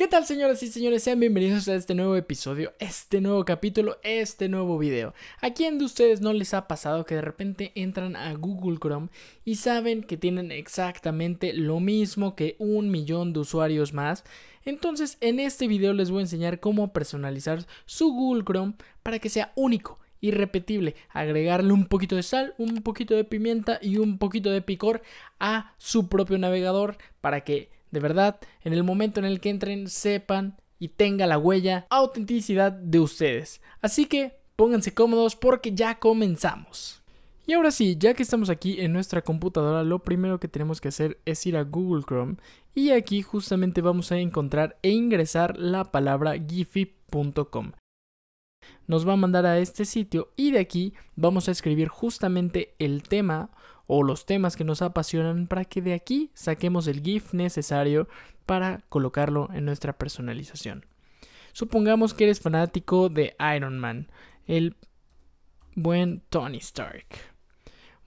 ¿Qué tal señoras y señores? Sean bienvenidos a este nuevo episodio, este nuevo capítulo, este nuevo video. ¿A quién de ustedes no les ha pasado que de repente entran a Google Chrome y saben que tienen exactamente lo mismo que un millón de usuarios más? Entonces en este video les voy a enseñar cómo personalizar su Google Chrome para que sea único irrepetible, agregarle un poquito de sal, un poquito de pimienta y un poquito de picor a su propio navegador para que de verdad, en el momento en el que entren, sepan y tenga la huella autenticidad de ustedes. Así que pónganse cómodos porque ya comenzamos. Y ahora sí, ya que estamos aquí en nuestra computadora, lo primero que tenemos que hacer es ir a Google Chrome y aquí justamente vamos a encontrar e ingresar la palabra giphy.com. Nos va a mandar a este sitio y de aquí vamos a escribir justamente el tema o los temas que nos apasionan para que de aquí saquemos el GIF necesario para colocarlo en nuestra personalización. Supongamos que eres fanático de Iron Man, el buen Tony Stark.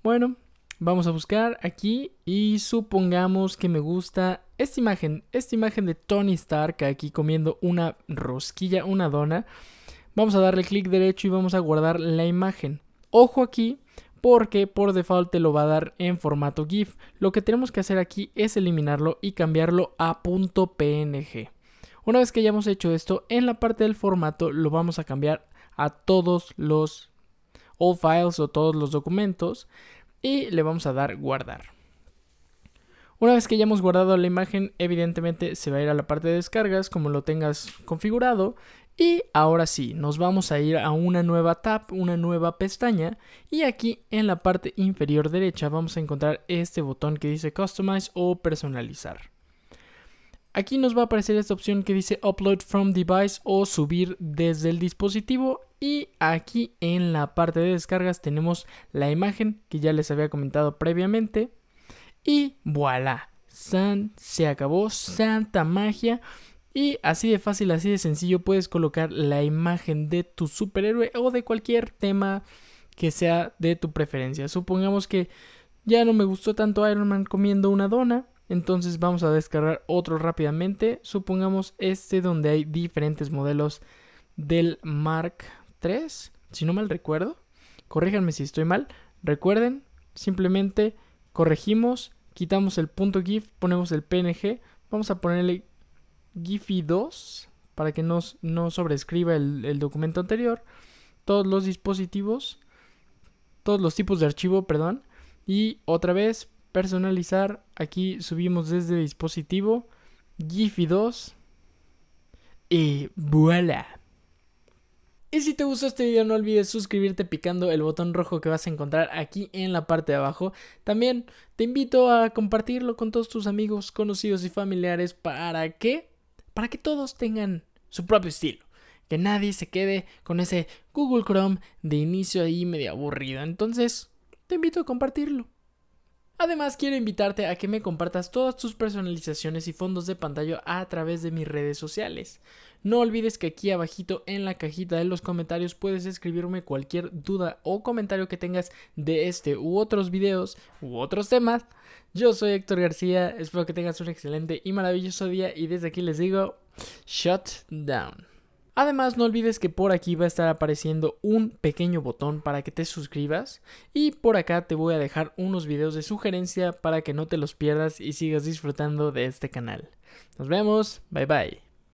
Bueno, vamos a buscar aquí y supongamos que me gusta esta imagen, esta imagen de Tony Stark aquí comiendo una rosquilla, una dona. Vamos a darle clic derecho y vamos a guardar la imagen. Ojo aquí porque por default te lo va a dar en formato GIF. Lo que tenemos que hacer aquí es eliminarlo y cambiarlo a .png. Una vez que hayamos hecho esto, en la parte del formato lo vamos a cambiar a todos los all files o todos los documentos y le vamos a dar guardar. Una vez que hayamos guardado la imagen, evidentemente se va a ir a la parte de descargas como lo tengas configurado y ahora sí, nos vamos a ir a una nueva tab, una nueva pestaña y aquí en la parte inferior derecha vamos a encontrar este botón que dice Customize o Personalizar. Aquí nos va a aparecer esta opción que dice Upload from Device o Subir desde el dispositivo y aquí en la parte de descargas tenemos la imagen que ya les había comentado previamente y voilà, San, se acabó, santa magia. Y así de fácil, así de sencillo puedes colocar la imagen de tu superhéroe o de cualquier tema que sea de tu preferencia. Supongamos que ya no me gustó tanto Iron Man comiendo una dona, entonces vamos a descargar otro rápidamente. Supongamos este donde hay diferentes modelos del Mark III, si no mal recuerdo. Corríjanme si estoy mal. Recuerden, simplemente corregimos, quitamos el punto .gif, ponemos el PNG, vamos a ponerle Giphy 2 para que no, no sobrescriba el, el, documento anterior, todos los dispositivos, todos los tipos de archivo, perdón, y otra vez personalizar, aquí subimos desde dispositivo, gifi 2 y voilà. Y si te gustó este video no olvides suscribirte picando el botón rojo que vas a encontrar aquí en la parte de abajo. También te invito a compartirlo con todos tus amigos, conocidos y familiares para que para que todos tengan su propio estilo. Que nadie se quede con ese Google Chrome de inicio ahí medio aburrido. Entonces, te invito a compartirlo. Además, quiero invitarte a que me compartas todas tus personalizaciones y fondos de pantalla a través de mis redes sociales. No olvides que aquí abajito en la cajita de los comentarios puedes escribirme cualquier duda o comentario que tengas de este u otros videos u otros temas. Yo soy Héctor García, espero que tengas un excelente y maravilloso día y desde aquí les digo, shut down. Además, no olvides que por aquí va a estar apareciendo un pequeño botón para que te suscribas y por acá te voy a dejar unos videos de sugerencia para que no te los pierdas y sigas disfrutando de este canal. Nos vemos, bye bye.